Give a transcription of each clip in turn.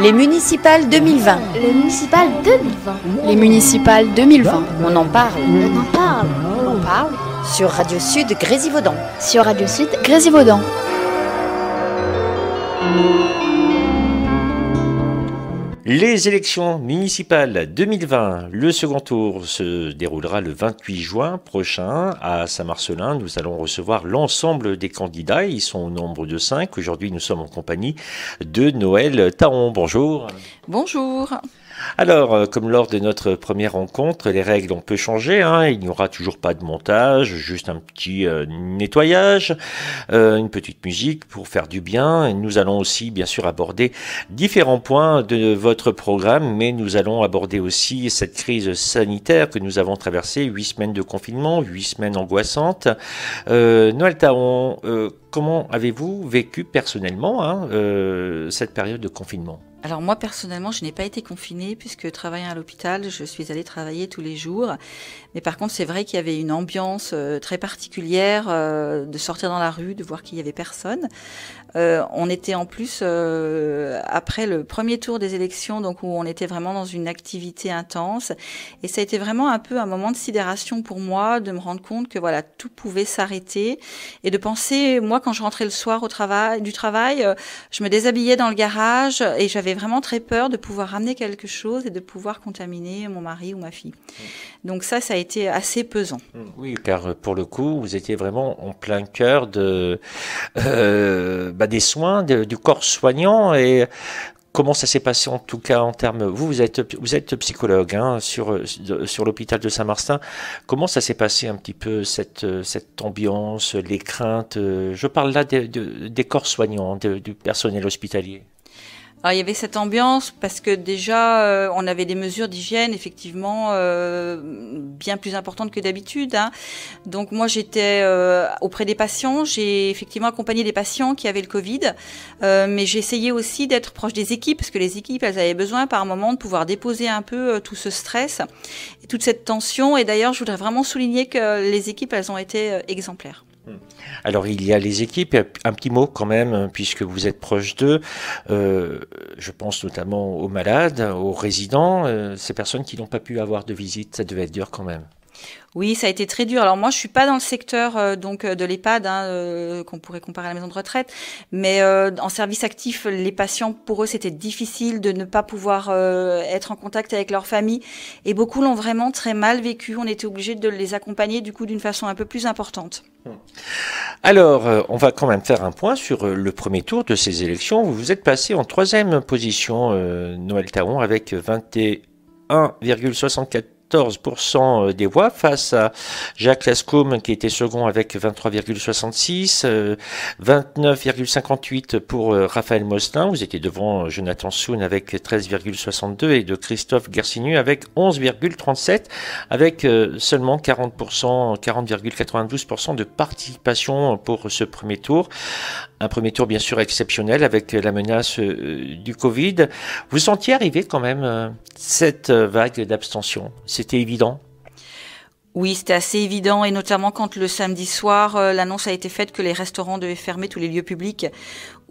Les municipales 2020. Les municipales 2020. Les municipales 2020. On en parle. On en parle. On en parle. Sur Radio Sud Grésivaudan. Sur Radio Sud Grésivaudan. Les élections municipales 2020, le second tour se déroulera le 28 juin prochain à Saint-Marcelin. Nous allons recevoir l'ensemble des candidats. Ils sont au nombre de cinq. Aujourd'hui, nous sommes en compagnie de Noël Taron. Bonjour. Bonjour. Alors, euh, comme lors de notre première rencontre, les règles ont peu changé. Hein. Il n'y aura toujours pas de montage, juste un petit euh, nettoyage, euh, une petite musique pour faire du bien. nous allons aussi, bien sûr, aborder différents points de votre programme, mais nous allons aborder aussi cette crise sanitaire que nous avons traversée, huit semaines de confinement, huit semaines angoissantes. Noël Taron, comment avez-vous vécu personnellement hein, cette période de confinement alors moi personnellement, je n'ai pas été confinée puisque travaillant à l'hôpital, je suis allée travailler tous les jours. Mais par contre, c'est vrai qu'il y avait une ambiance euh, très particulière euh, de sortir dans la rue, de voir qu'il y avait personne. Euh, on était en plus après le premier tour des élections, donc où on était vraiment dans une activité intense. Et ça a été vraiment un peu un moment de sidération pour moi de me rendre compte que voilà tout pouvait s'arrêter et de penser moi quand je rentrais le soir au travail du travail, je me déshabillais dans le garage et j'avais vraiment très peur de pouvoir ramener quelque chose et de pouvoir contaminer mon mari ou ma fille. Mm. Donc ça, ça a été assez pesant. Mm. Oui, car euh, pour le coup, vous étiez vraiment en plein cœur de, euh, bah, des soins du corps soignant et comment ça s'est passé en tout cas en termes vous vous êtes vous êtes psychologue hein, sur sur l'hôpital de Saint-Martin comment ça s'est passé un petit peu cette cette ambiance les craintes je parle là des corps soignants du personnel hospitalier alors, il y avait cette ambiance parce que déjà, euh, on avait des mesures d'hygiène effectivement euh, bien plus importantes que d'habitude. Hein. Donc moi, j'étais euh, auprès des patients. J'ai effectivement accompagné des patients qui avaient le Covid, mais j'ai essayé aussi d'être proche des équipes parce que les équipes, elles avaient besoin par moment de pouvoir déposer un peu tout ce stress et toute cette tension. Et d'ailleurs, je voudrais vraiment souligner que les équipes, elles ont été exemplaires. Hmm. Alors il y a les équipes, un petit mot quand même, puisque vous êtes proche d'eux, euh, je pense notamment aux malades, aux résidents, euh, ces personnes qui n'ont pas pu avoir de visite, ça devait être dur quand même. Oui, ça a été très dur. Alors moi, je suis pas dans le secteur euh, donc euh, de l'EHPAD hein, euh, qu'on pourrait comparer à la maison de retraite, mais en service actif, les patients pour eux c'était difficile de ne pas pouvoir être en contact avec leur famille et beaucoup l'ont vraiment très mal vécu. On était obligé de les accompagner du coup d'une façon un peu plus importante. Hmm. Alors, on va quand même faire un point sur le premier tour de ces élections. Vous vous êtes passé en troisième position, Noël Taron, avec 21,64 14% euh, des voix face à Jacques Lascombe qui était second avec 23,66, 29,58 euh, pour euh, Raphaël Mostin. Vous étiez devant Jonathan Soune avec 13,62 et de Christophe Gersinu avec 11,37 avec seulement 40%, 40,92% de participation pour ce premier tour. Un premier tour bien sûr exceptionnel avec la menace du Covid. Vous sentiez arriver quand même cette vague d'abstention c'était évident oui, c'était assez évident, et notamment quand le samedi soir, euh, l'annonce a été faite que les restaurants devaient fermer, tous les lieux publics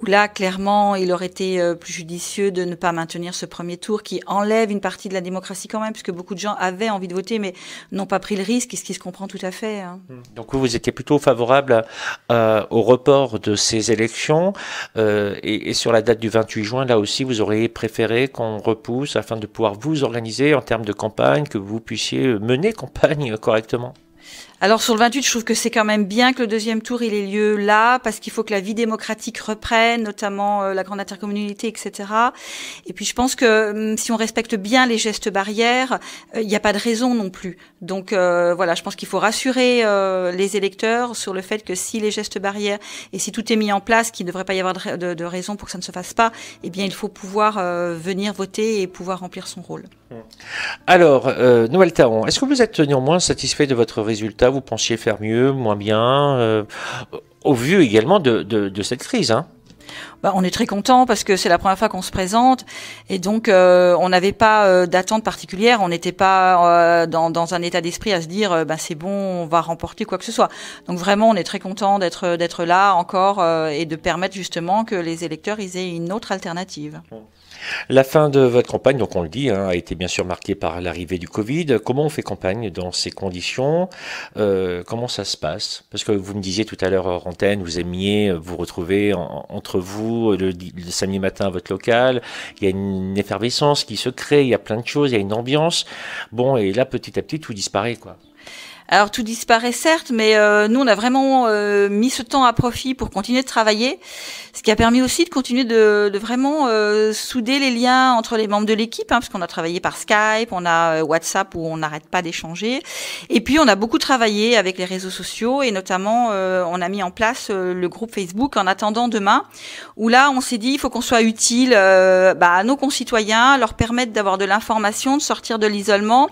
là, clairement, il aurait été euh, plus judicieux de ne pas maintenir ce premier tour qui enlève une partie de la démocratie quand même, puisque beaucoup de gens avaient envie de voter, mais n'ont pas pris le risque, ce qui se comprend tout à fait. Hein. Mmh. Donc vous, vous étiez plutôt favorable au report de ces élections, euh, et, sur la date du 28 juin, là aussi, vous auriez préféré qu'on repousse afin de pouvoir vous organiser en termes de campagne, que vous puissiez mener campagne correctement alors sur le 28, je trouve que c'est quand même bien que le deuxième tour il ait lieu là, parce qu'il faut que la vie démocratique reprenne, notamment euh, la grande intercommunalité, etc. Et puis je pense que hum, si on respecte bien les gestes barrières, euh, il n'y a pas de raison non plus. Donc euh, voilà, je pense qu'il faut rassurer les électeurs sur le fait que si les gestes barrières et si tout est mis en place, qu'il ne devrait pas y avoir de, de, raison pour que ça ne se fasse pas, eh bien il faut pouvoir venir voter et pouvoir remplir son rôle. Hmm. Alors, euh, Noël Taron, est-ce que vous êtes néanmoins satisfait de votre résultat Vous pensiez faire mieux, moins bien, euh, au vu également de, cette crise hein bah, on est très content parce que c'est la première fois qu'on se présente et donc euh, on n'avait pas euh, d'attente particulière, on n'était pas dans, un état d'esprit à se dire bah, c'est bon, on va remporter quoi que ce soit. Donc vraiment on est très content d'être là encore et de permettre justement que les électeurs aient une autre alternative. Hmm. La fin de votre campagne, donc on le dit, hein, a été bien sûr marquée par l'arrivée du Covid. Comment on fait campagne dans ces conditions euh, Comment ça se passe Parce que vous me disiez tout à l'heure hors antenne, vous aimiez euh, vous retrouver entre vous le, le, samedi matin à votre local. Il y a une effervescence qui se crée, il y a plein de choses, il y a une ambiance. Bon, et là petit à petit tout disparaît quoi. Alors tout disparaît certes, mais euh, nous on a vraiment euh, mis ce temps à profit pour continuer de travailler, ce qui a permis aussi de continuer de, vraiment euh, souder les liens entre les membres de l'équipe, hein, parce qu'on a travaillé par Skype, on a WhatsApp où on n'arrête pas d'échanger, et puis on a beaucoup travaillé avec les réseaux sociaux et notamment on a mis en place le groupe Facebook en attendant demain, où là on s'est dit il faut qu'on soit utile bah, à nos concitoyens, leur permettre d'avoir de l'information, de sortir de l'isolement,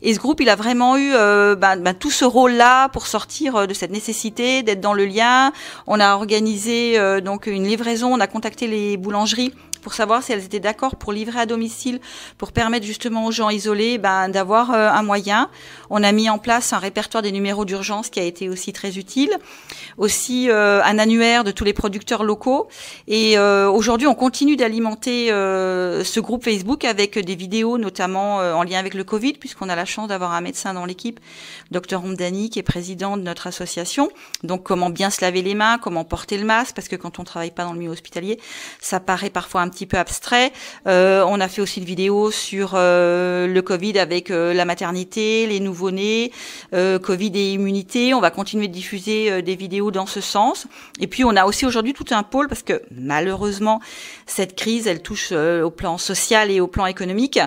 et ce groupe il a vraiment eu bah, bah, tout ce rôle-là pour sortir euh, de cette nécessité d'être dans le lien. On a organisé euh, donc une livraison, on a contacté les boulangeries pour savoir si elles étaient d'accord pour livrer à domicile, pour permettre justement aux gens isolés ben, d'avoir euh, un moyen. On a mis en place un répertoire des numéros d'urgence qui a été aussi très utile, aussi un annuaire de tous les producteurs locaux. Et aujourd'hui, on continue d'alimenter ce groupe Facebook avec des vidéos, notamment en lien avec le Covid, puisqu'on a la chance d'avoir un médecin dans l'équipe, docteur Omdani, qui est président de notre association. Donc, comment bien se laver les mains, comment porter le masque, parce que quand on travaille pas dans le milieu hospitalier, ça paraît parfois un petit peu abstrait. Euh, on a fait aussi une vidéo sur euh, le Covid avec euh, la maternité, les nouveau-nés, euh, Covid et immunité. On va continuer de diffuser euh, des vidéos dans ce sens. Et puis, on a aussi aujourd'hui tout un pôle, parce que malheureusement, cette crise, elle touche au plan social et au plan économique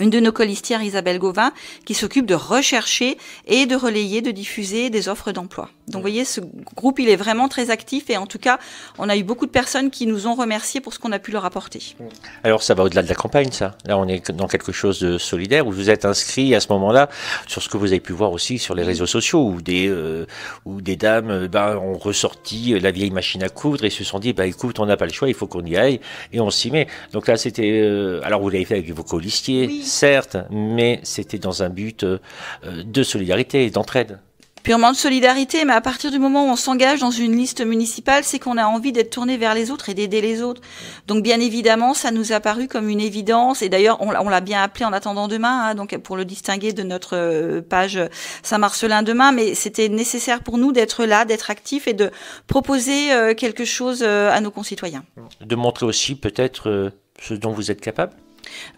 une de nos colistières, Isabelle Gauvin, qui s'occupe de rechercher et de relayer, de diffuser des offres d'emploi. Donc, vous voyez, ce groupe, il est vraiment très actif et en tout cas, on a eu beaucoup de personnes qui nous ont remercié pour ce qu'on a pu leur apporter. Alors, ça va au-delà de la campagne, ça. Là, on est dans quelque chose de solidaire où vous êtes inscrit à ce moment-là sur ce que vous avez pu voir aussi sur les réseaux sociaux où des, euh, des dames euh, ben, ont ressorti la vieille machine à coudre et se sont dit, bah, écoute, on n'a pas le choix, il faut qu'on y aille et on s'y met. Donc là, c'était. Euh, alors, vous l'avez fait avec vos colistiers certes, mais c'était dans un but euh, de solidarité et d'entraide purement de solidarité, mais à partir du moment où on s'engage dans une liste municipale, c'est qu'on a envie d'être tourné vers les autres et d'aider les autres. Donc bien évidemment, ça nous a paru comme une évidence, et d'ailleurs on, l'a bien appelé en attendant demain, hein, donc pour le distinguer de notre euh, page Saint-Marcelin demain, mais c'était nécessaire pour nous d'être là, d'être actif et de proposer euh, quelque chose à nos concitoyens. De montrer aussi peut-être ce dont vous êtes capable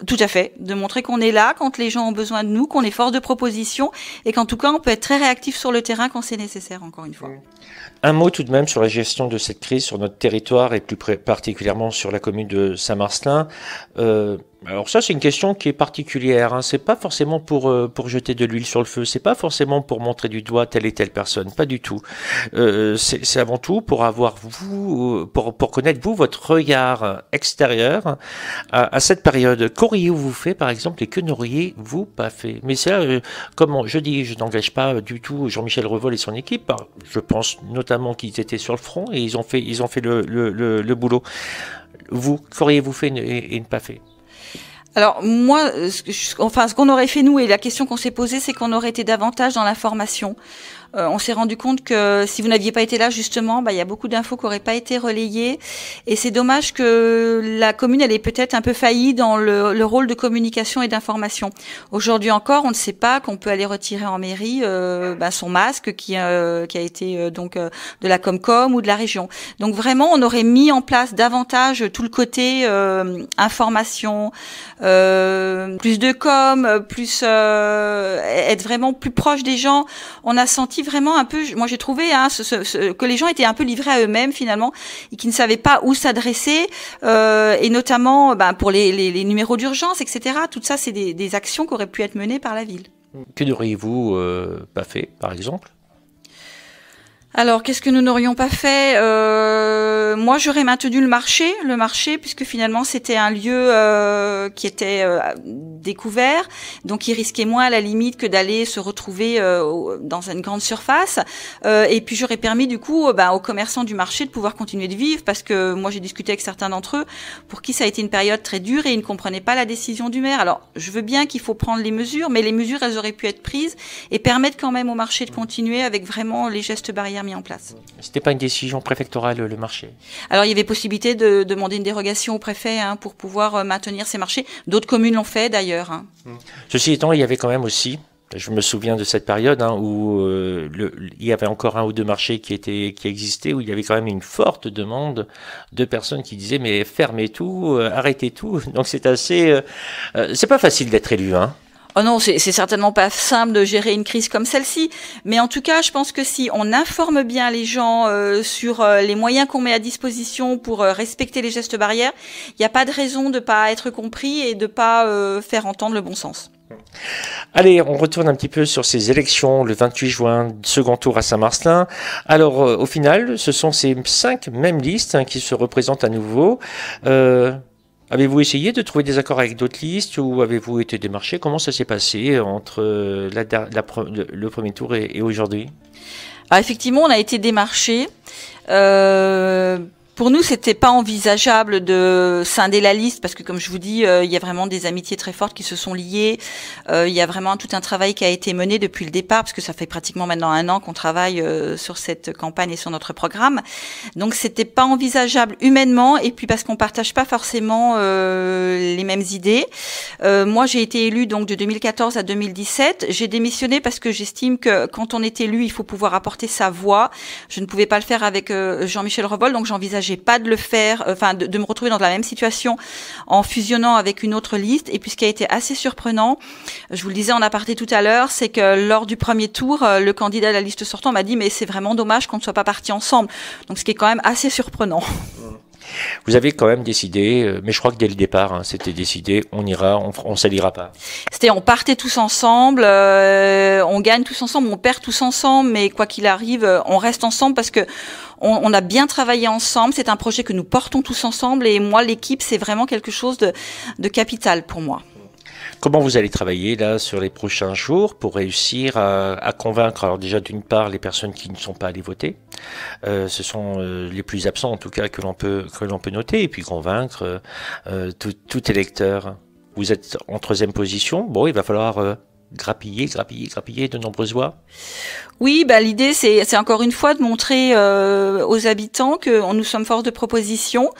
tout à fait, de montrer qu'on est là quand les gens ont besoin de nous, qu'on est force de proposition et qu'en tout cas on peut être très réactif sur le terrain quand c'est nécessaire, encore une fois. Un mot tout de même sur la gestion de cette crise sur notre territoire et plus particulièrement sur la commune de Saint-Marcelin. Euh, alors ça, c'est une question qui est particulière. Hein. C'est pas forcément pour euh, pour jeter de l'huile sur le feu. C'est pas forcément pour montrer du doigt telle et telle personne. Pas du tout. Euh, c'est avant tout pour avoir vous, euh, pour pour connaître vous votre regard extérieur à, à cette période. Qu'auriez-vous fait, par exemple, et que n'auriez-vous pas fait Mais c'est là, comment je dis, je n'engage pas du tout Jean-Michel Revol et son équipe. Hein. Je pense notamment qu'ils étaient sur le front et ils ont fait ils ont fait le le, le, boulot. Vous qu'auriez-vous fait et ne pas fait alors moi, ce, enfin, ce qu'on aurait fait nous et la question qu'on s'est posée, c'est qu'on aurait été davantage dans la formation. Euh, on s'est rendu compte que si vous n'aviez pas été là, justement, bah, il y a beaucoup d'infos qui n'auraient pas été relayées. Et c'est dommage que la commune, elle est peut-être un peu faillie dans le, rôle de communication et d'information. Aujourd'hui encore, on ne sait pas qu'on peut aller retirer en mairie euh, bah, son masque qui, euh, qui a été donc de la Comcom ou de la région. Donc vraiment, on aurait mis en place davantage tout le côté information, plus de com, plus être vraiment plus proche des gens. On a senti vraiment un peu, moi j'ai trouvé hein, ce, que les gens étaient un peu livrés à eux-mêmes finalement et qui ne savaient pas où s'adresser euh, et notamment ben, pour les, numéros d'urgence, etc. Tout ça, c'est des, actions qui auraient pu être menées par la ville. Que n'auriez-vous euh, pas fait, par exemple alors, qu'est-ce que nous n'aurions pas fait euh, Moi, j'aurais maintenu le marché, le marché, puisque finalement, c'était un lieu qui était donc ils risquaient moins à la limite que d'aller se retrouver euh, dans une grande surface. Euh, et puis j'aurais permis du coup euh, bah, aux commerçants du marché de pouvoir continuer de vivre parce que moi j'ai discuté avec certains d'entre eux pour qui ça a été une période très dure et ils ne comprenaient pas la décision du maire. Alors je veux bien qu'il faut prendre les mesures, mais les mesures elles auraient pu être prises et permettre quand même au marché de continuer avec vraiment les gestes barrières mis en place. C'était pas une décision préfectorale le marché. Alors il y avait possibilité de demander une dérogation au préfet hein, pour pouvoir maintenir ces marchés. D'autres communes l'ont fait d'ailleurs. Hein. Mm. Ceci étant, il y avait quand même aussi, je me souviens de cette période hein, où euh, le, il y avait encore un ou deux marchés qui étaient qui existaient où il y avait quand même une forte demande de personnes qui disaient mais fermez tout, euh, arrêtez tout. Donc c'est assez, euh, c'est pas facile d'être élu, hein. Oh non, c'est certainement pas simple de gérer une crise comme celle-ci, mais en tout cas, je pense que si on informe bien les gens euh, sur euh, les moyens qu'on met à disposition pour euh, respecter les gestes barrières, il n'y a pas de raison de pas être compris et de pas faire entendre le bon sens. Allez, on retourne un petit peu sur ces élections le 28 juin, second tour à Saint-Marcelin. Alors, au final, ce sont ces cinq mêmes listes hein, qui se représentent à nouveau. Avez-vous essayé de trouver des accords avec d'autres listes ou avez-vous été démarché Comment ça s'est passé entre euh, le premier tour et, aujourd'hui ah, Effectivement, on a été démarché. Euh, pour nous, c'était pas envisageable de scinder la liste parce que, comme je vous dis, euh, il y a vraiment des amitiés très fortes qui se sont liées. Euh, il y a vraiment tout un travail qui a été mené depuis le départ parce que ça fait pratiquement maintenant un an qu'on travaille euh, sur cette campagne et sur notre programme. Donc, c'était pas envisageable humainement et puis parce qu'on partage pas forcément les mêmes idées. moi, j'ai été élue donc de 2014 à 2017. J'ai démissionné parce que j'estime que quand on est élu, il faut pouvoir apporter sa voix. Je ne pouvais pas le faire avec Jean-Michel Revol, donc j'envisage j'ai pas de le faire, euh, enfin de, me retrouver dans la même situation en fusionnant avec une autre liste. Et puis ce qui a été assez surprenant, je vous le disais en aparté tout à l'heure, c'est que lors du premier tour, euh, le candidat de la liste sortant m'a dit mais c'est vraiment dommage qu'on ne soit pas partis ensemble. Donc ce qui est quand même assez surprenant. Vous avez quand même décidé, euh, mais je crois que dès le départ, hein, c'était décidé, on ira, on, on s'alliera pas. C'était on partait tous ensemble, euh, on gagne tous ensemble, on perd tous ensemble, mais quoi qu'il arrive, euh, on reste ensemble parce que on, a bien travaillé ensemble. C'est un projet que nous portons tous ensemble et moi, l'équipe, c'est vraiment quelque chose de capital pour moi. Comment vous allez travailler là sur les prochains jours pour réussir à, convaincre alors déjà d'une part les personnes qui ne sont pas allées voter, euh, ce sont euh, les plus absents en tout cas que l'on peut que l'on peut noter et puis convaincre euh, tout, électeur. Vous êtes en troisième position, bon il va falloir grappiller, grappiller, grappiller de nombreuses voix Oui, bah, l'idée, c'est encore une fois de montrer aux habitants que nous sommes force de proposition,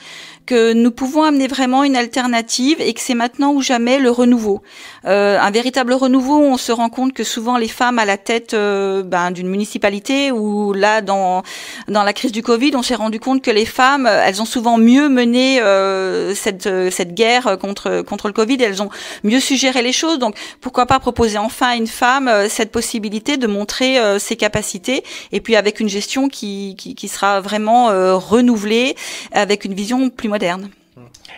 que nous pouvons amener vraiment une alternative et que c'est maintenant ou jamais le renouveau. Euh, un véritable renouveau, on se rend compte que souvent les femmes à la tête euh, ben, d'une municipalité ou là dans dans la crise du Covid, on s'est rendu compte que les femmes, elles ont souvent mieux mené euh, cette euh, cette guerre contre contre le Covid, elles ont mieux suggéré les choses. Donc pourquoi pas proposer enfin à une femme cette possibilité de montrer ses capacités et puis avec une gestion qui qui, qui sera vraiment renouvelée avec une vision plus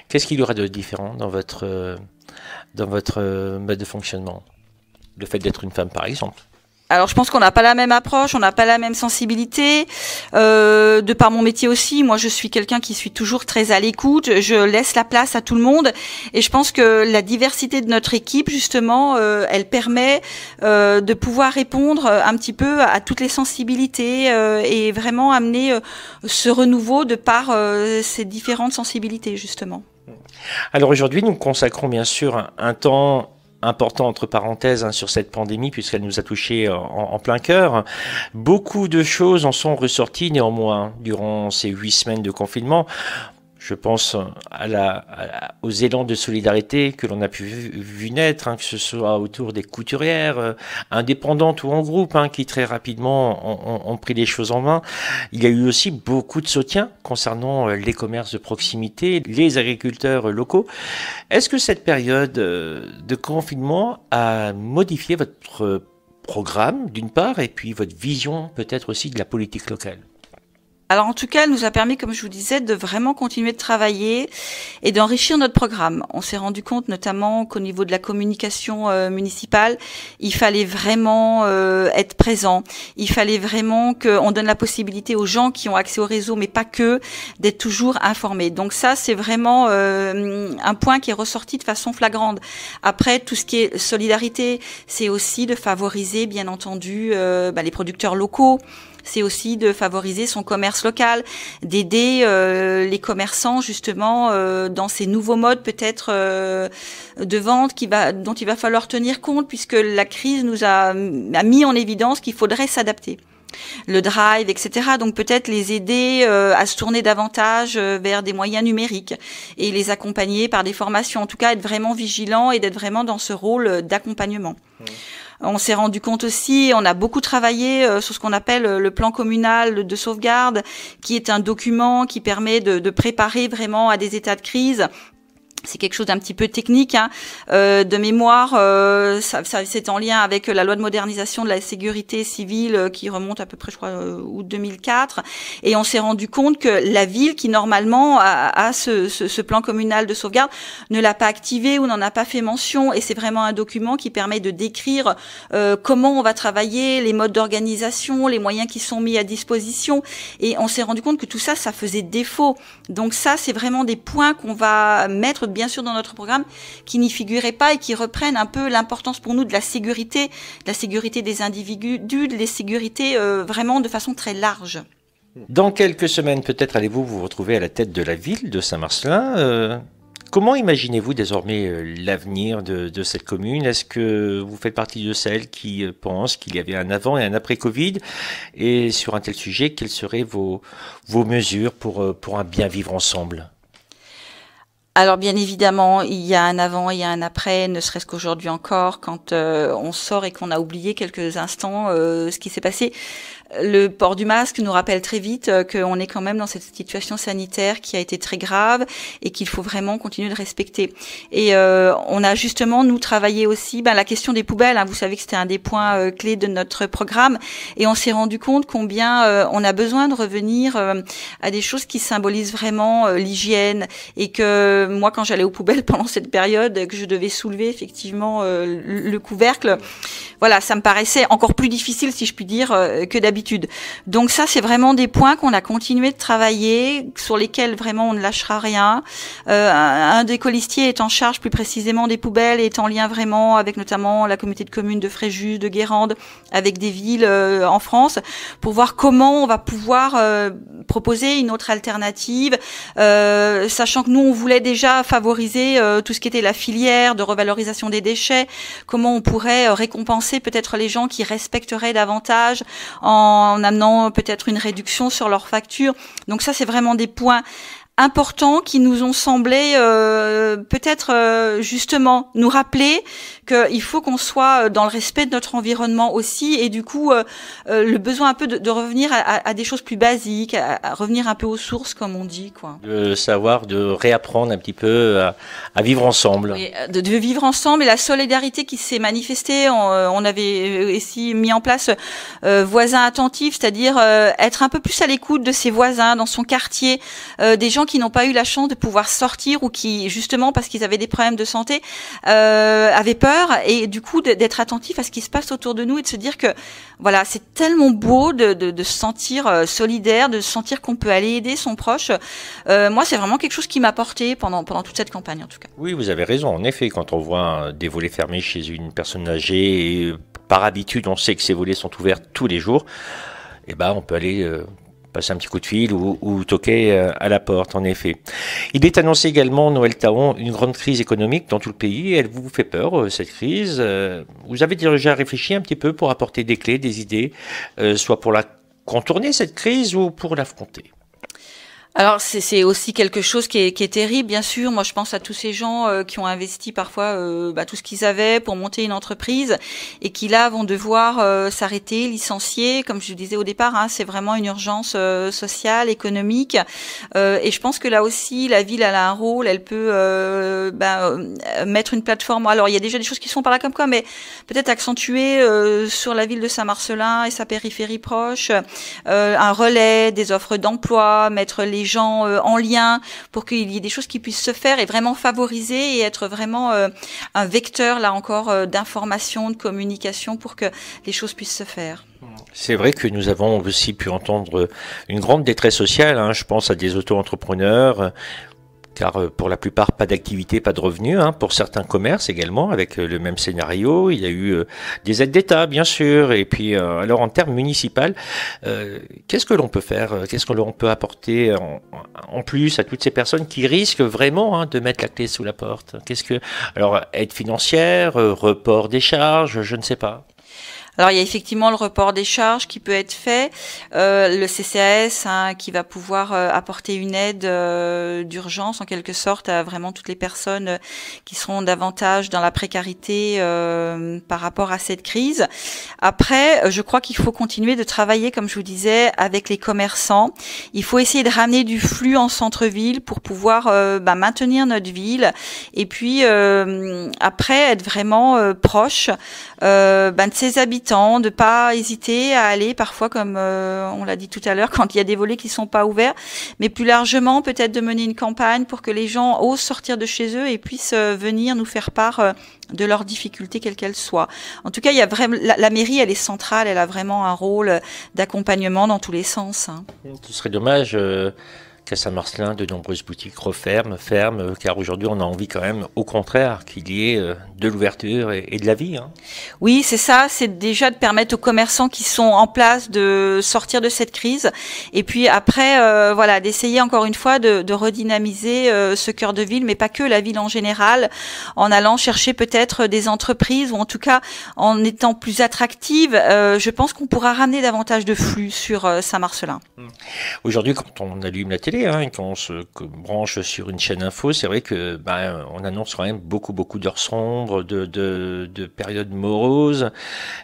Qu'est-ce qu'il y aura de différent dans votre, euh, dans votre euh, mode de fonctionnement Le fait d'être une femme, par exemple alors je pense qu'on n'a pas la même approche, on n'a pas la même sensibilité. Euh, de par mon métier aussi, moi je suis quelqu'un qui suis toujours très à l'écoute, je laisse la place à tout le monde et je pense que la diversité de notre équipe justement, euh, elle permet euh, de pouvoir répondre un petit peu à toutes les sensibilités et vraiment amener ce renouveau de par ces différentes sensibilités justement. Alors aujourd'hui, nous consacrons bien sûr un temps important entre parenthèses hein, sur cette pandémie puisqu'elle nous a touchés euh, en, en, plein cœur. Beaucoup de choses en sont ressorties néanmoins durant ces huit semaines de confinement. Je pense à la, aux élans de solidarité que l'on a pu vu naître, hein, que ce soit autour des couturières, euh, indépendantes ou en groupe, hein, qui très rapidement ont, pris les choses en main. Il y a eu aussi beaucoup de soutien concernant euh, les commerces de proximité, les agriculteurs locaux. Est-ce que cette période euh, de confinement a modifié votre programme d'une part et puis votre vision peut-être aussi de la politique locale alors en tout cas, elle nous a permis, comme je vous disais, de vraiment continuer de travailler et d'enrichir notre programme. On s'est rendu compte notamment qu'au niveau de la communication euh, municipale, il fallait vraiment euh, être présent. Il fallait vraiment qu'on donne la possibilité aux gens qui ont accès au réseau, mais pas que, d'être toujours informés. Donc ça, c'est vraiment euh, un point qui est ressorti de façon flagrante. Après, tout ce qui est solidarité, c'est aussi de favoriser, bien entendu, bah, les producteurs locaux c'est aussi de favoriser son commerce local, d'aider euh, les commerçants justement euh, dans ces nouveaux modes peut-être euh, de vente qui va, dont il va falloir tenir compte puisque la crise nous a, mis en évidence qu'il faudrait s'adapter le drive, etc. Donc peut-être les aider à se tourner davantage vers des moyens numériques et les accompagner par des formations. En tout cas, être vraiment vigilant et d'être vraiment dans ce rôle d'accompagnement. Mmh. On s'est rendu compte aussi, on a beaucoup travaillé euh, sur ce qu'on appelle euh, le plan communal de sauvegarde, qui est un document qui permet de, préparer vraiment à des états de crise c'est quelque chose d'un petit peu technique hein. euh, de mémoire. Euh, ça, ça c'est en lien avec la loi de modernisation de la sécurité civile euh, qui remonte à peu près, je crois, euh, août 2004. Et on s'est rendu compte que la ville, qui normalement a, ce, ce, ce, plan communal de sauvegarde, ne l'a pas activé ou n'en a pas fait mention. Et c'est vraiment un document qui permet de décrire comment on va travailler, les modes d'organisation, les moyens qui sont mis à disposition. Et on s'est rendu compte que tout ça, ça faisait défaut. Donc ça, c'est vraiment des points qu'on va mettre bien sûr dans notre programme, qui n'y figuraient pas et qui reprennent un peu l'importance pour nous de la sécurité, de la sécurité des individus, les sécurités euh, vraiment de façon très large. Dans quelques semaines, peut-être allez-vous vous retrouver à la tête de la ville de Saint-Marcelin. Euh, comment imaginez-vous désormais euh, l'avenir de, cette commune Est-ce que vous faites partie de celles qui pensent qu'il y avait un avant et un après Covid Et sur un tel sujet, quelles seraient vos, mesures pour un bien vivre ensemble alors bien évidemment, il y a un avant, il y a un après, ne serait-ce qu'aujourd'hui encore, quand euh, on sort et qu'on a oublié quelques instants euh, ce qui s'est passé le port du masque nous rappelle très vite euh, qu'on est quand même dans cette situation sanitaire qui a été très grave et qu'il faut vraiment continuer de respecter. Et euh, on a justement, nous, travaillé aussi ben, la question des poubelles. Hein. Vous savez que c'était un des points euh, clés de notre programme. Et on s'est rendu compte combien on a besoin de revenir à des choses qui symbolisent vraiment l'hygiène. Et que moi, quand j'allais aux poubelles pendant cette période, que je devais soulever effectivement le couvercle, voilà, ça me paraissait encore plus difficile, si je puis dire, que d'habitude donc ça, c'est vraiment des points qu'on a continué de travailler, sur lesquels vraiment on ne lâchera rien. Euh, un, des colistiers est en charge plus précisément des poubelles et est en lien vraiment avec notamment la communauté de communes de Fréjus, de Guérande, avec des villes euh, en France, pour voir comment on va pouvoir euh, proposer une autre alternative, euh, sachant que nous, on voulait déjà favoriser tout ce qui était la filière de revalorisation des déchets, comment on pourrait récompenser peut-être les gens qui respecteraient davantage en en amenant peut-être une réduction sur leurs factures. Donc ça, c'est vraiment des points importants qui nous ont semblé euh, peut-être euh, justement nous rappeler euh, il faut qu'on soit euh, dans le respect de notre environnement aussi, et du coup, euh, le besoin un peu de, revenir à, des choses plus basiques, à, revenir un peu aux sources, comme on dit. Quoi. De savoir de réapprendre un petit peu à, vivre ensemble. de, vivre ensemble et la solidarité qui s'est manifestée. On, avait ici mis en place voisin voisins attentifs, c'est-à-dire être un peu plus à l'écoute de ses voisins dans son quartier, des gens qui n'ont pas eu la chance de pouvoir sortir ou qui, justement, parce qu'ils avaient des problèmes de santé, avaient peur et du coup d'être attentif à ce qui se passe autour de nous et de se dire que voilà c'est tellement beau de, de, se sentir euh, solidaire, de se sentir qu'on peut aller aider son proche. Euh, moi c'est vraiment quelque chose qui m'a porté pendant pendant toute cette campagne en tout cas. Oui vous avez raison en effet quand on voit euh, des volets fermés chez une personne âgée et par habitude on sait que ces volets sont ouverts tous les jours. et eh ben, on peut aller passer un petit coup de fil ou, ou, toquer euh, à la porte, en effet. Il est annoncé également, Noël Taon, une grande crise économique dans tout le pays. Elle vous fait peur, euh, cette crise. Euh, vous avez déjà réfléchi un petit peu pour apporter des clés, des idées, soit pour la contourner, cette crise, ou pour l'affronter alors c'est aussi quelque chose qui est, qui est, terrible, bien sûr. Moi, je pense à tous ces gens euh, qui ont investi parfois euh, bah, tout ce qu'ils avaient pour monter une entreprise et qui là vont devoir euh, s'arrêter, licencier. Comme je disais au départ, hein, c'est vraiment une urgence sociale, économique. et je pense que là aussi, la ville elle a un rôle. Elle peut bah, mettre une plateforme. Alors il y a déjà des choses qui sont par là comme quoi, mais peut-être accentuer sur la ville de Saint-Marcelin et sa périphérie proche un relais, des offres d'emploi, mettre les les gens euh, en lien, pour qu'il y ait des choses qui puissent se faire et vraiment favoriser et être vraiment euh, un vecteur, là encore, euh, d'information, de communication pour que les choses puissent se faire. C'est vrai que nous avons aussi pu entendre une grande détresse sociale. Hein. Je pense à des auto-entrepreneurs car euh, pour la plupart, pas d'activité, pas de revenus. Hein, pour certains commerces également, avec euh, le même scénario, il y a eu euh, des aides d'État, bien sûr. Et puis, alors en termes municipaux, qu'est-ce que l'on peut faire Qu'est-ce que l'on peut apporter en, plus à toutes ces personnes qui risquent vraiment hein, de mettre la clé sous la porte Qu'est-ce que alors aide financière, report des charges, je ne sais pas. Alors il y a effectivement le report des charges qui peut être fait, euh, le CCAS hein, qui va pouvoir euh, apporter une aide euh, d'urgence en quelque sorte à vraiment toutes les personnes qui seront davantage dans la précarité par rapport à cette crise. Après, je crois qu'il faut continuer de travailler, comme je vous disais, avec les commerçants. Il faut essayer de ramener du flux en centre-ville pour pouvoir bah, maintenir notre ville et puis après être vraiment proche bah, de ses habitants de de pas hésiter à aller parfois, comme euh, on l'a dit tout à l'heure, quand il y a des volets qui sont pas ouverts, mais plus largement peut-être de mener une campagne pour que les gens osent sortir de chez eux et puissent euh, venir nous faire part euh, de leurs difficultés, quelles qu'elles soient. En tout cas, il y a vraiment la, mairie, elle est centrale, elle a vraiment un rôle d'accompagnement dans tous les sens. Hein. Ce serait dommage à Saint-Marcelin, de nombreuses boutiques referment, ferment, euh, car aujourd'hui, on a envie quand même, au contraire, qu'il y ait euh, de l'ouverture et, de la vie. Hein. Oui, c'est ça. C'est déjà de permettre aux commerçants qui sont en place de sortir de cette crise. Et puis après, euh, voilà, d'essayer encore une fois de, redynamiser ce cœur de ville, mais pas que la ville en général, en allant chercher peut-être des entreprises ou en tout cas en étant plus attractive. je pense qu'on pourra ramener davantage de flux sur Saint-Marcelin. Mmh. Aujourd'hui, quand on allume la télé, Hein, quand on se branche sur une chaîne info, c'est vrai que ben, on annonce quand même beaucoup beaucoup d'heures sombres, de, périodes moroses.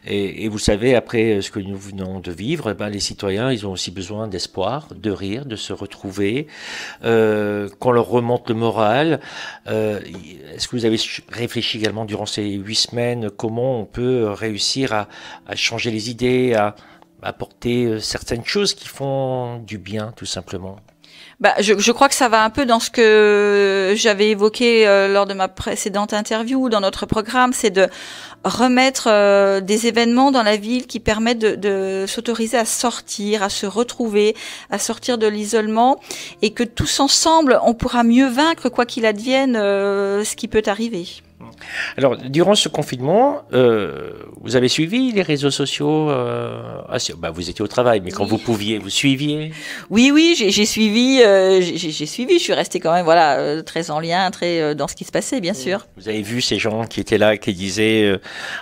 Et, vous savez, après ce que nous venons de vivre, ben, les citoyens, ils ont aussi besoin d'espoir, de rire, de se retrouver. Euh, qu'on leur remonte le moral, euh, est-ce que vous avez réfléchi également durant ces huit semaines comment on peut réussir à changer les idées, à apporter euh, certaines choses qui font du bien, tout simplement. Bah, je, je, crois que ça va un peu dans ce que j'avais évoqué euh, lors de ma précédente interview dans notre programme, c'est de remettre euh, des événements dans la ville qui permettent de, s'autoriser à sortir, à se retrouver, à sortir de l'isolement, et que tous ensemble, on pourra mieux vaincre, quoi qu'il advienne, euh, ce qui peut arriver. Alors, durant ce confinement, euh, vous avez suivi les réseaux sociaux euh, bah, Vous étiez au travail, mais quand vous pouviez, vous suiviez Oui, oui, j'ai suivi, euh, j'ai suivi. Je suis restée quand même voilà, très en lien, très dans ce qui se passait, bien sûr. Vous avez vu ces gens qui étaient là, qui disaient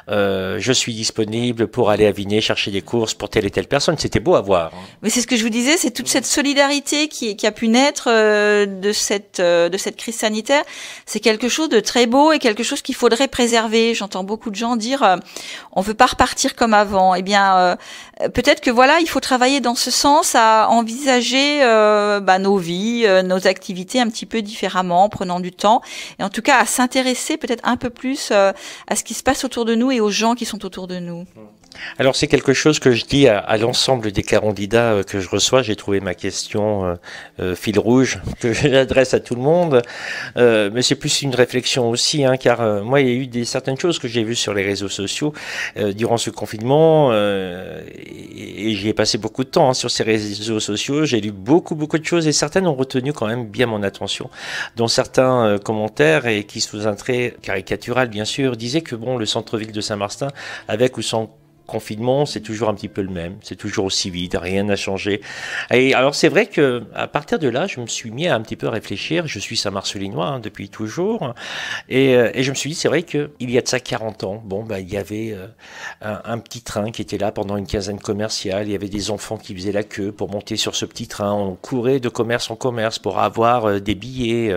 Je suis disponible pour aller à Vinay chercher des courses pour telle et telle personne ». C'était beau à voir. Hein. Mais c'est ce que je vous disais, c'est toute cette solidarité qui, qui a pu naître de, cette, de cette crise sanitaire. C'est quelque chose de très beau et quelque quelque chose qu'il faudrait préserver. J'entends beaucoup de gens dire euh, on veut pas repartir comme avant. Eh bien, euh, peut-être que voilà, il faut travailler dans ce sens à envisager euh, bah, nos vies, nos activités un petit peu différemment, en prenant du temps et en tout cas à s'intéresser peut-être un peu plus à ce qui se passe autour de nous et aux gens qui sont autour de nous. Mmh. Alors c'est quelque chose que je dis à, l'ensemble des candidats euh, que je reçois. J'ai trouvé ma question euh, euh, fil rouge que j'adresse à tout le monde, mais c'est plus une réflexion aussi, hein, car moi il y a eu des certaines choses que j'ai vues sur les réseaux sociaux durant ce confinement, et, j'ai j'y ai passé beaucoup de temps hein, sur ces réseaux sociaux. J'ai lu beaucoup beaucoup de choses et certaines ont retenu quand même bien mon attention, dont certains commentaires et qui sous un trait caricatural bien sûr disaient que bon le centre-ville de Saint-Martin avec ou sans confinement, c'est toujours un petit peu le même, c'est toujours aussi vide, rien n'a changé. Et alors c'est vrai que à partir de là, je me suis mis à un petit peu réfléchir. Je suis Saint-Marcelinois hein, depuis toujours, euh, et, je me suis dit c'est vrai que il y a de ça 40 ans, bon bah il y avait euh, un, petit train qui était là pendant une quinzaine commerciale. Il y avait des enfants qui faisaient la queue pour monter sur ce petit train. On courait de commerce en commerce pour avoir euh, des billets.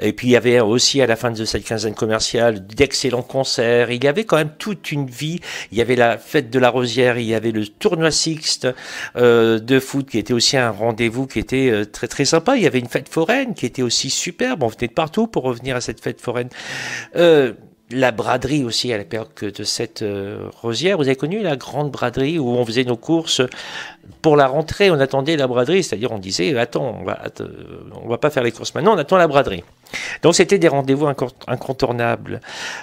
Et puis il y avait aussi à la fin de cette quinzaine commerciale d'excellents concerts. Il y avait quand même toute une vie. Il y avait la fête de la Rosière, il y avait le tournoi Sixte euh, de foot qui était aussi un rendez-vous qui était euh, très très sympa. Il y avait une fête foraine qui était aussi superbe. On venait de partout pour revenir à cette fête foraine. Euh, la braderie aussi à la période de cette rosière. Vous avez connu la grande braderie où on faisait nos courses pour la rentrée. On attendait la braderie, c'est-à-dire on disait attends, on va, on va pas faire les courses maintenant, on attend la braderie. Donc c'était des rendez-vous incontournables.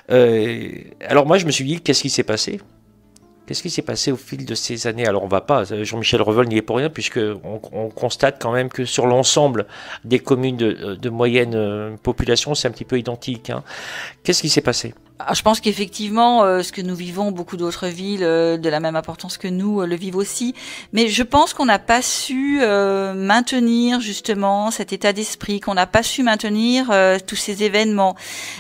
alors moi je me suis dit qu'est-ce qui s'est passé Qu'est-ce qui s'est passé au fil de ces années Alors on va pas, Jean-Michel Revol n'y est pour rien, puisque on, constate quand même que sur l'ensemble des communes de, moyenne euh, population, c'est un petit peu identique. Hein. Qu'est-ce qui s'est passé ah, je pense qu'effectivement, euh, ce que nous vivons, beaucoup d'autres villes euh, de la même importance que nous euh, le vivent aussi. Mais je pense qu'on n'a pas su maintenir justement cet état d'esprit, qu'on n'a pas su maintenir tous ces événements.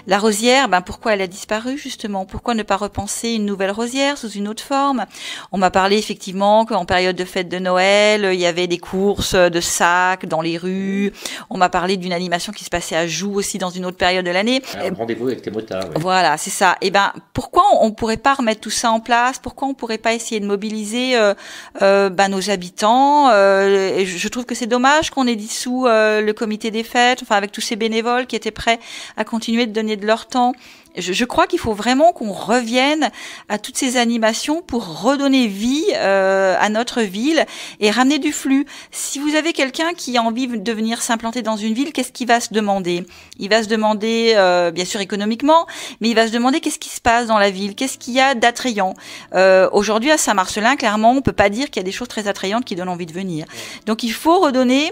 La rosière, ben pourquoi elle a disparu justement Pourquoi ne pas repenser une nouvelle rosière sous une autre forme On m'a parlé effectivement qu'en période de fête de Noël, il y avait des courses de sacs dans les rues. On m'a parlé d'une animation qui se passait à Joux aussi dans une autre période de l'année. Rendez-vous avec tes motards. Voilà c'est ça. Et eh ben, pourquoi on ne pourrait pas remettre tout ça en place Pourquoi on ne pourrait pas essayer de mobiliser euh, euh, ben, nos habitants euh, Je trouve que c'est dommage qu'on ait dissous euh, le comité des fêtes, enfin avec tous ces bénévoles qui étaient prêts à continuer de donner de leur temps je, crois qu'il faut vraiment qu'on revienne à toutes ces animations pour redonner vie euh, à notre ville et ramener du flux. Si vous avez quelqu'un qui a envie de venir s'implanter dans une ville, qu'est-ce qu'il va se demander Il va se demander, euh, bien sûr économiquement, mais il va se demander qu'est-ce qui se passe dans la ville, qu'est-ce qu'il y a d'attrayant. Euh, aujourd'hui à Saint-Marcelin, clairement, on peut pas dire qu'il y a des choses très attrayantes qui donnent envie de venir. Donc il faut redonner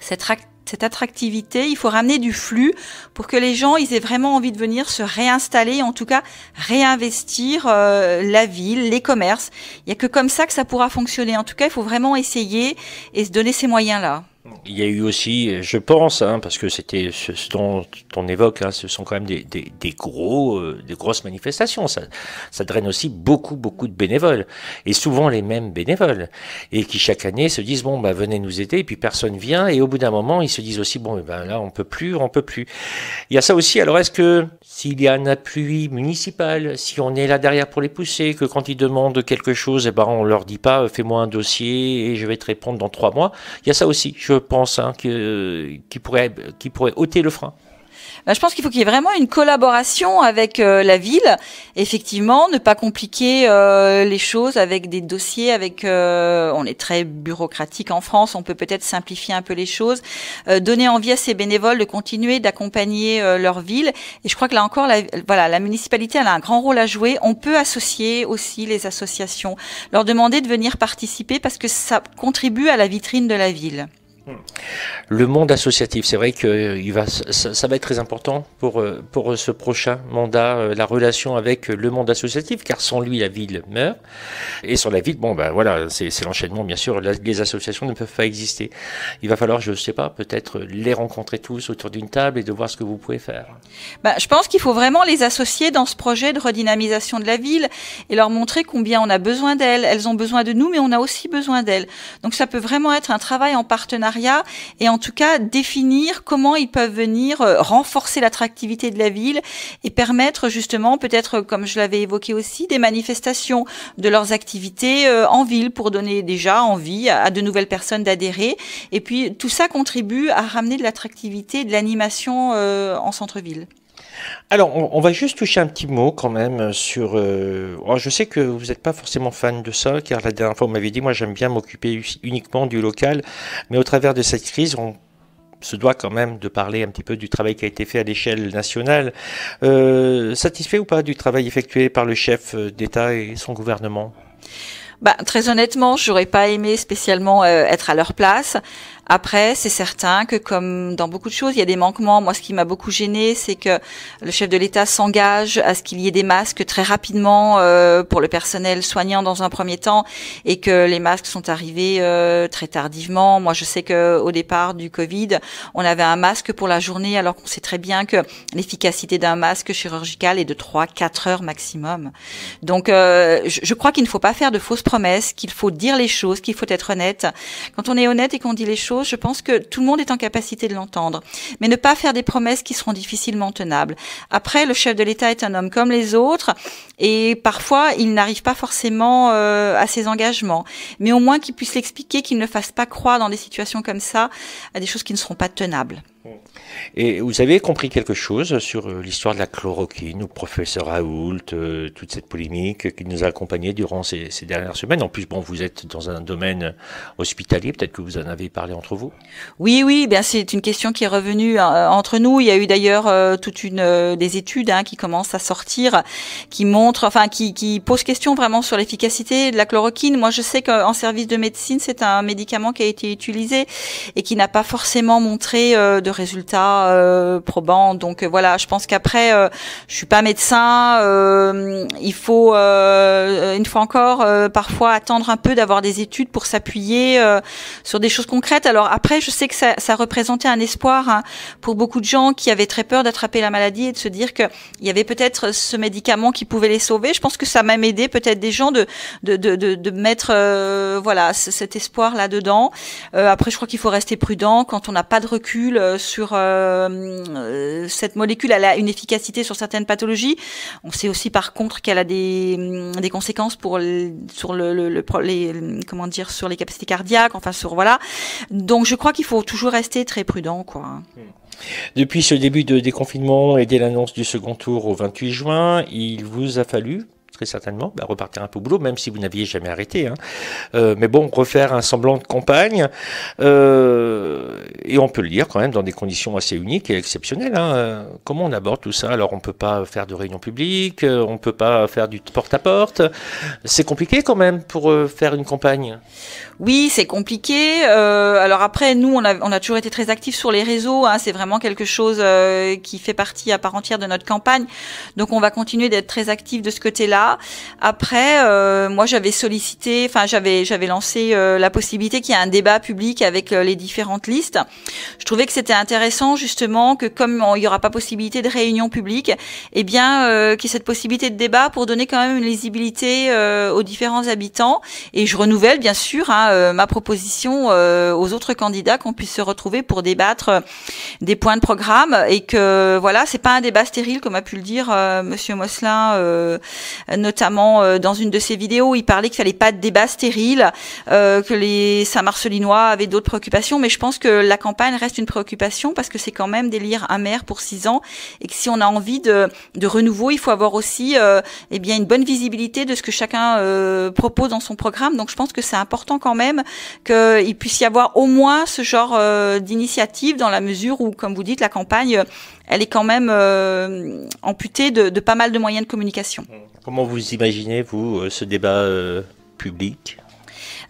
cette cette attractivité, il faut ramener du flux pour que les gens ils aient vraiment envie de venir se réinstaller, en tout cas réinvestir euh, la ville, les commerces. Il n'y a que comme ça que ça pourra fonctionner. En tout cas, il faut vraiment essayer et se donner ces moyens-là. Il y a eu aussi, je pense, hein, parce que c'était ce, dont on évoque, hein, ce sont quand même des, gros, euh, des grosses manifestations. Ça, draine aussi beaucoup, beaucoup de bénévoles, et souvent les mêmes bénévoles, et qui chaque année se disent bon, bah, venez nous aider, et puis personne vient, et au bout d'un moment, ils se disent aussi bon, eh ben là, on peut plus, on peut plus. Il y a ça aussi. Alors, est-ce que s'il y a un appui municipal, si on est là derrière pour les pousser, que quand ils demandent quelque chose, et eh ben, on leur dit pas, euh, fais-moi un dossier et je vais te répondre dans trois mois. Il y a ça aussi. Je je pense, hein, qui, pourrait, qui pourrait ôter le frein. Bah, je pense qu'il faut qu'il y ait vraiment une collaboration avec euh, la ville. Effectivement, ne pas compliquer euh, les choses avec des dossiers, avec euh, on est très bureaucratique en France, on peut peut-être simplifier un peu les choses, donner envie à ces bénévoles de continuer d'accompagner leur ville. Et je crois que là encore, la, voilà, la municipalité elle a un grand rôle à jouer. On peut associer aussi les associations, leur demander de venir participer parce que ça contribue à la vitrine de la ville. Le monde associatif, c'est vrai que euh, il va, ça, va être très important pour, euh, pour euh, ce prochain mandat, la relation avec le monde associatif, car sans lui, la ville meurt. Et sans la ville, bon, ben voilà, c'est l'enchaînement, bien sûr, les associations ne peuvent pas exister. Il va falloir, je ne sais pas, peut-être les rencontrer tous autour d'une table et de voir ce que vous pouvez faire. Bah, je pense qu'il faut vraiment les associer dans ce projet de redynamisation de la ville et leur montrer combien on a besoin d'elles. Elles ont besoin de nous, mais on a aussi besoin d'elles. Donc ça peut vraiment être un travail en partenariat et en tout cas définir comment ils peuvent venir euh, renforcer l'attractivité de la ville et permettre justement peut-être, euh, comme je l'avais évoqué aussi, des manifestations de leurs activités euh, en ville pour donner déjà envie à de nouvelles personnes d'adhérer. Et puis tout ça contribue à ramener de l'attractivité de l'animation en centre-ville. Alors, on, va juste toucher un petit mot quand même sur. Euh, oh, je sais que vous n'êtes pas forcément fan de ça, car la dernière fois, vous m'avez dit, moi, j'aime bien m'occuper uniquement du local, mais au travers de cette crise, on se doit quand même de parler un petit peu du travail qui a été fait à l'échelle nationale. Euh, satisfait ou pas du travail effectué par le chef euh, d'État et son gouvernement bah, très honnêtement, j'aurais pas aimé spécialement être à leur place. Après, c'est certain que comme dans beaucoup de choses, il y a des manquements. Moi, ce qui m'a beaucoup gêné, c'est que le chef de l'État s'engage à ce qu'il y ait des masques très rapidement euh, pour le personnel soignant dans un premier temps, et que les masques sont arrivés euh, très tardivement. Moi, je sais que au départ du Covid, on avait un masque pour la journée, alors qu'on sait très bien que l'efficacité d'un masque chirurgical est de 3-4 heures maximum. Donc, euh, je, je crois qu'il ne faut pas faire de fausses promesses, qu'il faut dire les choses, qu'il faut être honnête. Quand on est honnête et qu'on dit les choses je pense que tout le monde est en capacité de l'entendre. Mais ne pas faire des promesses qui seront difficilement tenables. Après, le chef de l'État est un homme comme les autres et parfois, il n'arrive pas forcément euh, à ses engagements. Mais au moins qu'il puisse l'expliquer, qu'il ne fasse pas croire dans des situations comme ça à des choses qui ne seront pas tenables. Et vous avez compris quelque chose sur euh, l'histoire de la chloroquine, ou professeur Raoult, euh, toute cette polémique qui nous a accompagnés durant ces, dernières semaines. En plus, bon, vous êtes dans un domaine hospitalier, peut-être que vous en avez parlé entre vous. Oui, oui, eh bien c'est une question qui est revenue euh, entre nous. Il y a eu d'ailleurs toute une des études hein, qui commencent à sortir, qui montre, enfin, qui, qui posent question vraiment sur l'efficacité de la chloroquine. Moi, je sais qu'en service de médecine, c'est un médicament qui a été utilisé et qui n'a pas forcément montré de résultats euh, probant Donc euh, voilà, je pense qu'après, euh, je suis pas médecin. Euh, il faut, une fois encore, parfois attendre un peu d'avoir des études pour s'appuyer sur des choses concrètes. Alors après, je sais que ça, représentait un espoir hein, pour beaucoup de gens qui avaient très peur d'attraper la maladie et de se dire que il y avait peut-être ce médicament qui pouvait les sauver. Je pense que ça m'a aidé peut-être des gens de de, de, de, de mettre voilà cet espoir là dedans. après, je crois qu'il faut rester prudent quand on n'a pas de recul sur euh, cette molécule a une efficacité sur certaines pathologies. On sait aussi par contre qu'elle a des, conséquences pour sur le, les, comment dire sur les capacités cardiaques, enfin sur voilà. Donc je crois qu'il faut toujours rester très prudent quoi. Depuis ce début de déconfinement et dès l'annonce du second tour au 28 juin, il vous a fallu très certainement, bah, repartir un peu au boulot, même si vous n'aviez jamais arrêté. Hein. Euh, mais bon, refaire un semblant de campagne, euh, et on peut le dire quand même dans des conditions assez uniques et exceptionnelles. Hein. Comment on aborde tout ça Alors, on ne peut pas faire de réunions publiques, euh, on ne peut pas faire du porte-à-porte. C'est compliqué quand même pour faire une campagne. Oui, c'est compliqué. alors après, nous, on a, toujours été très actifs sur les réseaux. Hein. C'est vraiment quelque chose qui fait partie à part entière de notre campagne. Donc, on va continuer d'être très actifs de ce côté-là. Après, euh, moi j'avais sollicité, enfin j'avais j'avais lancé euh, la possibilité qu'il y ait un débat public avec euh, les différentes listes. Je trouvais que c'était intéressant justement que comme il n'y aura pas possibilité de réunion publique, eh bien qu'il y ait cette possibilité de débat pour donner quand même une lisibilité aux différents habitants. Et je renouvelle bien sûr hein, ma proposition aux autres candidats qu'on puisse se retrouver pour débattre des points de programme et que voilà, c'est pas un débat stérile comme a pu le dire Monsieur Mosselin notamment euh, dans une de ses vidéos, il parlait qu'il fallait pas de débat stérile, euh, que les Saint-Marcelinois avaient d'autres préoccupations, mais je pense que la campagne reste une préoccupation parce que c'est quand même d'élire un maire pour six ans et que si on a envie de, renouveau, il faut avoir aussi euh, eh bien une bonne visibilité de ce que chacun propose dans son programme. Donc je pense que c'est important quand même qu'il puisse y avoir au moins ce genre d'initiative dans la mesure où, comme vous dites, la campagne, elle est quand même amputée de, pas mal de moyens de communication. Mmh. Comment vous imaginez, vous, euh, ce débat euh, public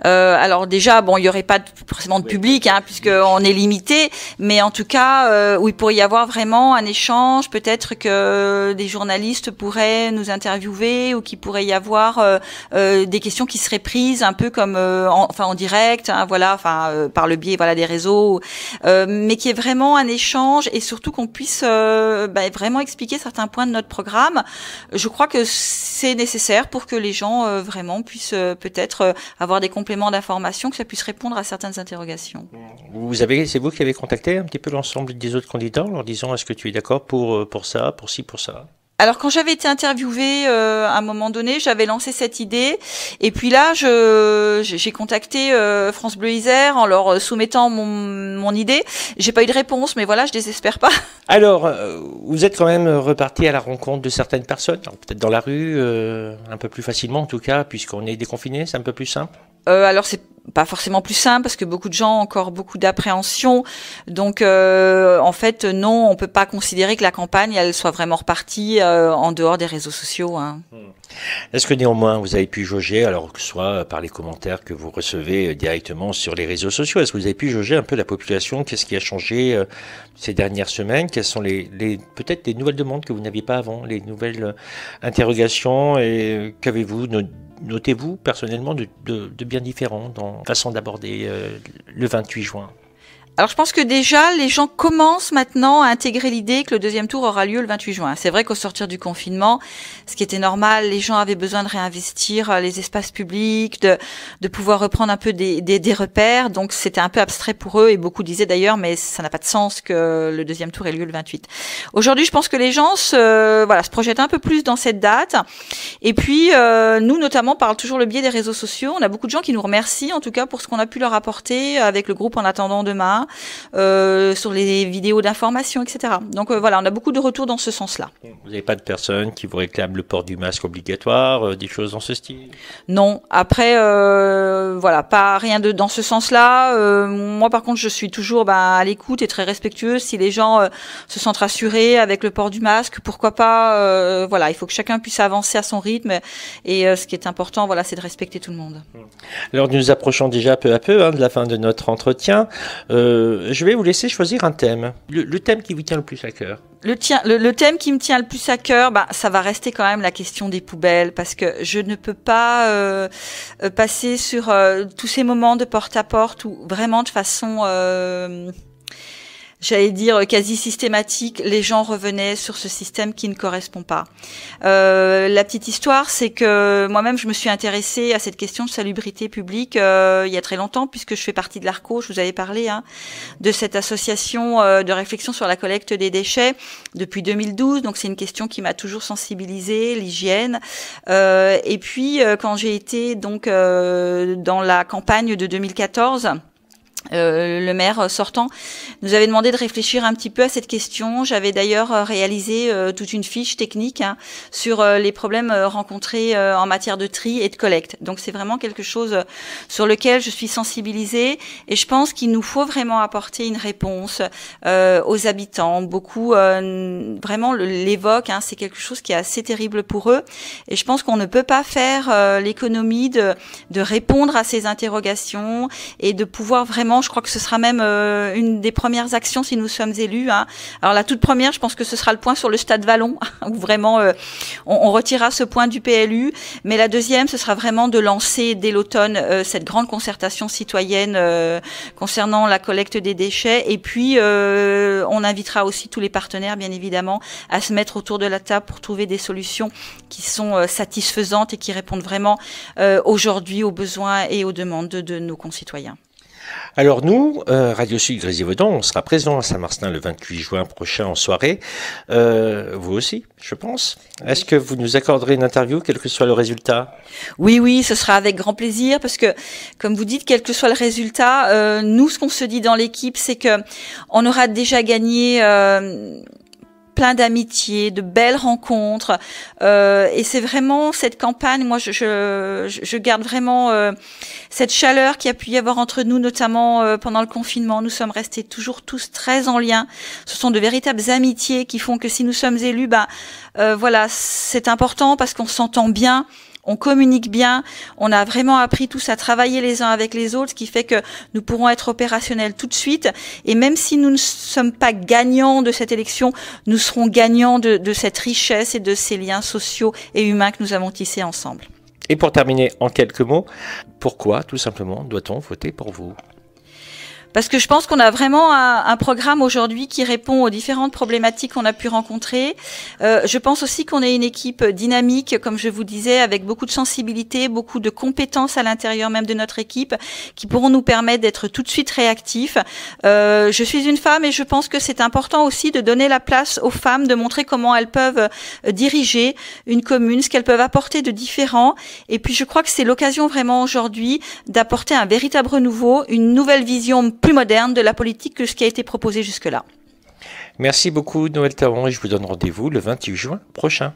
euh, alors déjà, bon, il y aurait pas de, forcément de public, hein, on est limité, mais en tout cas, euh, où il pourrait y avoir vraiment un échange, peut-être que des journalistes pourraient nous interviewer ou qu'il pourrait y avoir euh, euh, des questions qui seraient prises un peu comme en, enfin en direct, hein, voilà, enfin par le biais voilà des réseaux, mais qui est vraiment un échange et surtout qu'on puisse bah, vraiment expliquer certains points de notre programme. Je crois que c'est nécessaire pour que les gens vraiment puissent peut-être avoir des compléments d'informations, d'information, que ça puisse répondre à certaines interrogations. Vous avez, c'est vous qui avez contacté un petit peu l'ensemble des autres candidats en leur disant est-ce que tu es d'accord pour, euh, pour ça, pour ci, pour ça alors quand j'avais été interviewée euh, à un moment donné, j'avais lancé cette idée et puis là, j'ai contacté euh, France Bleu Isère en leur soumettant mon, mon idée. J'ai pas eu de réponse, mais voilà, je désespère pas. Alors, vous êtes quand même reparti à la rencontre de certaines personnes, hein, peut-être dans la rue, un peu plus facilement en tout cas, puisqu'on est déconfiné, c'est un peu plus simple. Alors, euh, alors c'est pas forcément plus simple parce que beaucoup de gens ont encore beaucoup d'appréhension. Donc euh, en fait non, on peut pas considérer que la campagne elle soit vraiment repartie euh, en dehors des réseaux sociaux. Hein. Hmm. Est-ce que néanmoins vous avez pu jauger, alors que ce soit par les commentaires que vous recevez directement sur les réseaux sociaux, est-ce que vous avez pu jauger un peu la population Qu'est-ce qui a changé ces dernières semaines Quelles sont les, peut-être les nouvelles demandes que vous n'aviez pas avant, les nouvelles interrogations et qu'avez-vous Notez-vous personnellement de, de, bien différents dans la façon d'aborder euh, le 28 juin. Alors je pense que déjà, les gens commencent maintenant à intégrer l'idée que le deuxième tour aura lieu le 28 juin. C'est vrai qu'au sortir du confinement, ce qui était normal, les gens avaient besoin de réinvestir euh, les espaces publics, de, de pouvoir reprendre un peu des, des, des repères. Donc c'était un peu abstrait pour eux et beaucoup disaient d'ailleurs, mais ça n'a pas de sens que le deuxième tour ait lieu le 28. Aujourd'hui, je pense que les gens se, euh, voilà, se projettent un peu plus dans cette date. Et puis, euh, nous notamment, on parle toujours le biais des réseaux sociaux. On a beaucoup de gens qui nous remercient en tout cas pour ce qu'on a pu leur apporter avec le groupe En attendant demain euh, sur les vidéos d'information, etc. Donc euh, voilà, on a beaucoup de retours dans ce sens-là. Vous n'avez pas de personnes qui vous réclament le port du masque obligatoire, euh, des choses dans ce style Non. Après, voilà, pas rien de dans ce sens-là. moi, par contre, je suis toujours ben, à l'écoute et très respectueuse. Si les gens se sentent rassurés avec le port du masque, pourquoi pas Voilà, il faut que chacun puisse avancer à son rythme. Et ce qui est important, voilà, c'est de respecter tout le monde. Alors, nous nous approchons déjà peu à peu hein, de la fin de notre entretien. Euh, euh, je vais vous laisser choisir un thème. Le, thème qui vous tient le plus à cœur. Le, thème qui me tient le plus à cœur, bah, ça va rester quand même la question des poubelles, parce que je ne peux pas euh, euh, passer sur tous ces moments de porte à porte ou vraiment de façon j'allais dire euh, quasi systématique, les gens revenaient sur ce système qui ne correspond pas. Euh, la petite histoire, c'est que moi-même, je me suis intéressée à cette question de salubrité publique euh, il y a très longtemps, puisque je fais partie de l'ARCO, je vous avais parlé, hein, de cette association de réflexion sur la collecte des déchets depuis 2012. Donc c'est une question qui m'a toujours sensibilisée, l'hygiène. et puis, quand j'ai été donc dans la campagne de 2014, euh, le maire euh, sortant nous avait demandé de réfléchir un petit peu à cette question. J'avais d'ailleurs euh, réalisé toute une fiche technique hein, sur les problèmes rencontrés en matière de tri et de collecte. Donc c'est vraiment quelque chose sur lequel je suis sensibilisée et je pense qu'il nous faut vraiment apporter une réponse aux habitants. Beaucoup vraiment l'évoquent. Hein. c'est quelque chose qui est assez terrible pour eux et je pense qu'on ne peut pas faire l'économie de, de répondre à ces interrogations et de pouvoir vraiment je crois que ce sera même euh, une des premières actions si nous sommes élus. Hein. Alors la toute première, je pense que ce sera le point sur le stade Vallon, où vraiment euh, on, retirera ce point du PLU. Mais la deuxième, ce sera vraiment de lancer dès l'automne euh, cette grande concertation citoyenne concernant la collecte des déchets. Et puis, on invitera aussi tous les partenaires, bien évidemment, à se mettre autour de la table pour trouver des solutions qui sont satisfaisantes et qui répondent vraiment aujourd'hui aux besoins et aux demandes de nos concitoyens. Alors nous, euh, Radio Sud Grésivaudan, on sera présent à Saint-Martin le 28 juin prochain en soirée. Euh, vous aussi, je pense. Est-ce que vous nous accorderez une interview, quel que soit le résultat Oui, oui, ce sera avec grand plaisir parce que, comme vous dites, quel que soit le résultat, euh, nous, ce qu'on se dit dans l'équipe, c'est que on aura déjà gagné plein d'amitié, de belles rencontres. Euh, et c'est vraiment cette campagne, moi je, garde vraiment euh, cette chaleur qu'il y a pu y avoir entre nous, notamment euh, pendant le confinement. Nous sommes restés toujours tous très en lien. Ce sont de véritables amitiés qui font que si nous sommes élus, bah, voilà, c'est important parce qu'on s'entend bien on communique bien, on a vraiment appris tous à travailler les uns avec les autres, ce qui fait que nous pourrons être opérationnels tout de suite. Et même si nous ne sommes pas gagnants de cette élection, nous serons gagnants de, cette richesse et de ces liens sociaux et humains que nous avons tissés ensemble. Et pour terminer en quelques mots, pourquoi tout simplement doit-on voter pour vous parce que je pense qu'on a vraiment un, programme aujourd'hui qui répond aux différentes problématiques qu'on a pu rencontrer. Euh, je pense aussi qu'on est une équipe dynamique, comme je vous disais, avec beaucoup de sensibilité, beaucoup de compétences à l'intérieur même de notre équipe, qui pourront nous permettre d'être tout de suite réactifs. Euh, je suis une femme et je pense que c'est important aussi de donner la place aux femmes, de montrer comment elles peuvent euh, diriger une commune, ce qu'elles peuvent apporter de différent. Et puis je crois que c'est l'occasion vraiment aujourd'hui d'apporter un véritable renouveau, une nouvelle vision plus moderne de la politique que ce qui a été proposé jusque-là. Merci beaucoup Noël Taron et je vous donne rendez-vous le 28 juin prochain.